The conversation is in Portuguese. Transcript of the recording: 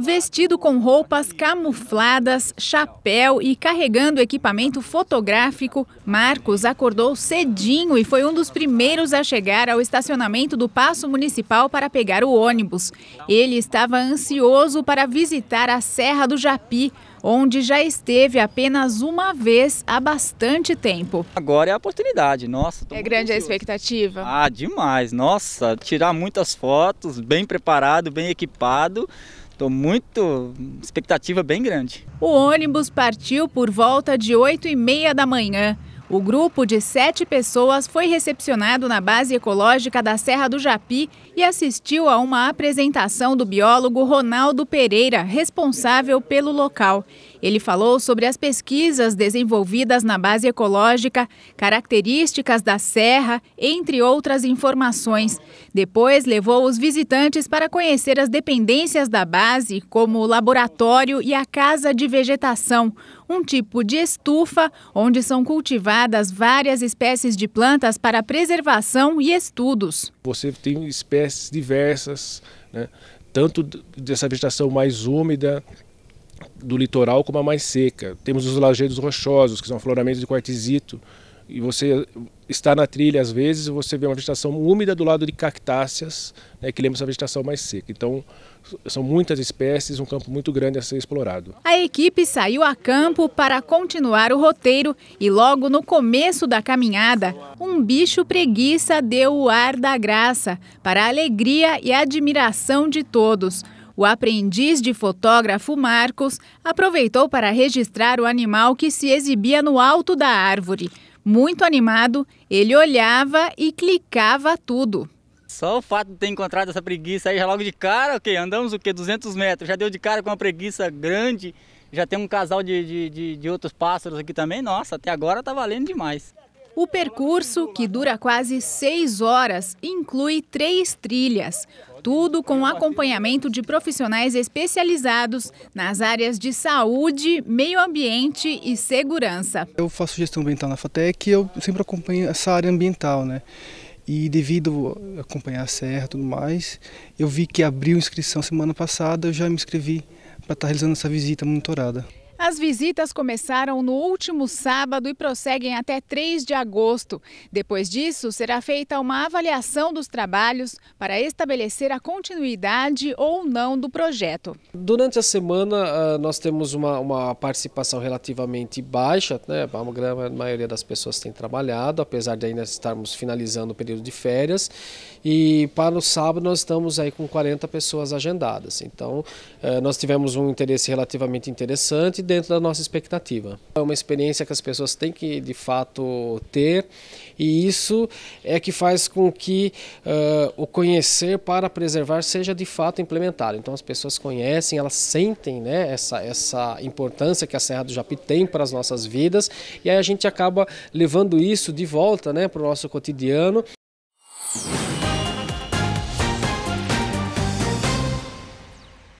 Vestido com roupas camufladas, chapéu e carregando equipamento fotográfico, Marcos acordou cedinho e foi um dos primeiros a chegar ao estacionamento do Paço Municipal para pegar o ônibus. Ele estava ansioso para visitar a Serra do Japi, onde já esteve apenas uma vez há bastante tempo. Agora é a oportunidade, nossa. É grande ansioso. a expectativa? Ah, demais, nossa. Tirar muitas fotos, bem preparado, bem equipado. Estou muito. expectativa bem grande. O ônibus partiu por volta de 8 e meia da manhã. O grupo de sete pessoas foi recepcionado na base ecológica da Serra do Japi e assistiu a uma apresentação do biólogo Ronaldo Pereira, responsável pelo local. Ele falou sobre as pesquisas desenvolvidas na base ecológica, características da serra, entre outras informações. Depois, levou os visitantes para conhecer as dependências da base, como o laboratório e a casa de vegetação, um tipo de estufa onde são cultivadas várias espécies de plantas para preservação e estudos. Você tem espécies diversas, né? tanto dessa vegetação mais úmida do litoral como a mais seca. Temos os lajedos rochosos, que são afloramentos de quartzito, e você está na trilha às vezes você vê uma vegetação úmida do lado de cactáceas, né, que lembra essa vegetação mais seca. Então, são muitas espécies, um campo muito grande a ser explorado. A equipe saiu a campo para continuar o roteiro e logo no começo da caminhada, um bicho preguiça deu o ar da graça para a alegria e admiração de todos. O aprendiz de fotógrafo Marcos aproveitou para registrar o animal que se exibia no alto da árvore. Muito animado, ele olhava e clicava tudo. Só o fato de ter encontrado essa preguiça aí já logo de cara, ok, andamos o quê? 200 metros, já deu de cara com uma preguiça grande, já tem um casal de, de, de, de outros pássaros aqui também, nossa, até agora tá valendo demais. O percurso, que dura quase seis horas, inclui três trilhas com acompanhamento de profissionais especializados nas áreas de saúde, meio ambiente e segurança. Eu faço gestão ambiental na FATEC e eu sempre acompanho essa área ambiental, né? E devido a acompanhar a serra e tudo mais, eu vi que abriu inscrição semana passada, eu já me inscrevi para estar tá realizando essa visita monitorada. As visitas começaram no último sábado e prosseguem até 3 de agosto. Depois disso, será feita uma avaliação dos trabalhos para estabelecer a continuidade ou não do projeto. Durante a semana, ah, nós temos uma, uma participação relativamente baixa, né? a maioria das pessoas tem trabalhado, apesar de ainda estarmos finalizando o período de férias. E para o sábado, nós estamos aí com 40 pessoas agendadas. Então, eh, nós tivemos um interesse relativamente interessante dentro da nossa expectativa. É uma experiência que as pessoas têm que de fato ter e isso é que faz com que uh, o conhecer para preservar seja de fato implementado. Então as pessoas conhecem, elas sentem né, essa, essa importância que a Serra do Japi tem para as nossas vidas e aí a gente acaba levando isso de volta né, para o nosso cotidiano.